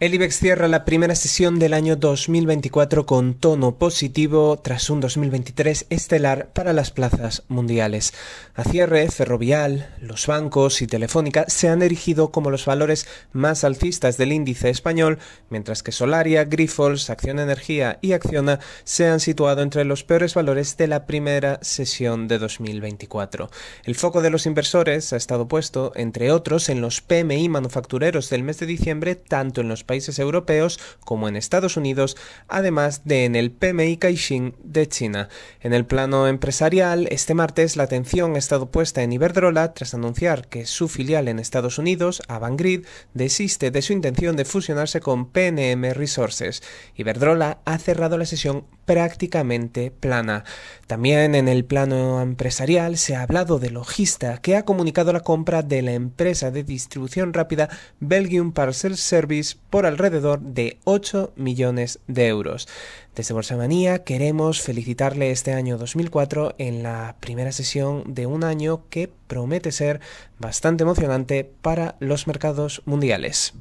El IBEX cierra la primera sesión del año 2024 con tono positivo tras un 2023 estelar para las plazas mundiales. A cierre, Ferrovial, los bancos y Telefónica se han erigido como los valores más alcistas del índice español, mientras que Solaria, Grifols, Acción Energía y Acciona se han situado entre los peores valores de la primera sesión de 2024. El foco de los inversores ha estado puesto, entre otros, en los PMI manufactureros del mes de diciembre, tanto en los países europeos como en Estados Unidos, además de en el PMI Caixin de China. En el plano empresarial, este martes la atención ha estado puesta en Iberdrola tras anunciar que su filial en Estados Unidos, Avangrid, desiste de su intención de fusionarse con PNM Resources. Iberdrola ha cerrado la sesión prácticamente plana. También en el plano empresarial se ha hablado de Logista, que ha comunicado la compra de la empresa de distribución rápida Belgium Parcel Service por alrededor de 8 millones de euros. Desde Bolsa Manía queremos felicitarle este año 2004 en la primera sesión de un año que promete ser bastante emocionante para los mercados mundiales.